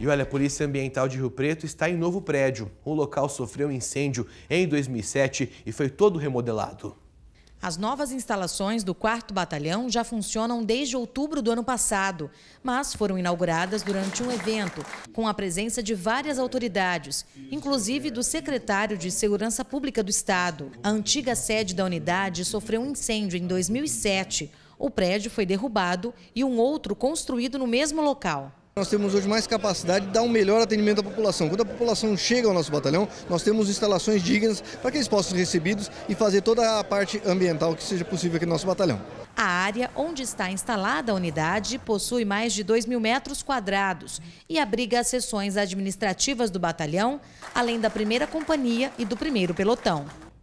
E olha, a Polícia Ambiental de Rio Preto está em novo prédio. O local sofreu incêndio em 2007 e foi todo remodelado. As novas instalações do 4 Batalhão já funcionam desde outubro do ano passado, mas foram inauguradas durante um evento com a presença de várias autoridades, inclusive do secretário de Segurança Pública do Estado. A antiga sede da unidade sofreu um incêndio em 2007. O prédio foi derrubado e um outro construído no mesmo local nós temos hoje mais capacidade de dar um melhor atendimento à população. Quando a população chega ao nosso batalhão, nós temos instalações dignas para que eles possam ser recebidos e fazer toda a parte ambiental que seja possível aqui no nosso batalhão. A área onde está instalada a unidade possui mais de 2 mil metros quadrados e abriga as seções administrativas do batalhão, além da primeira companhia e do primeiro pelotão.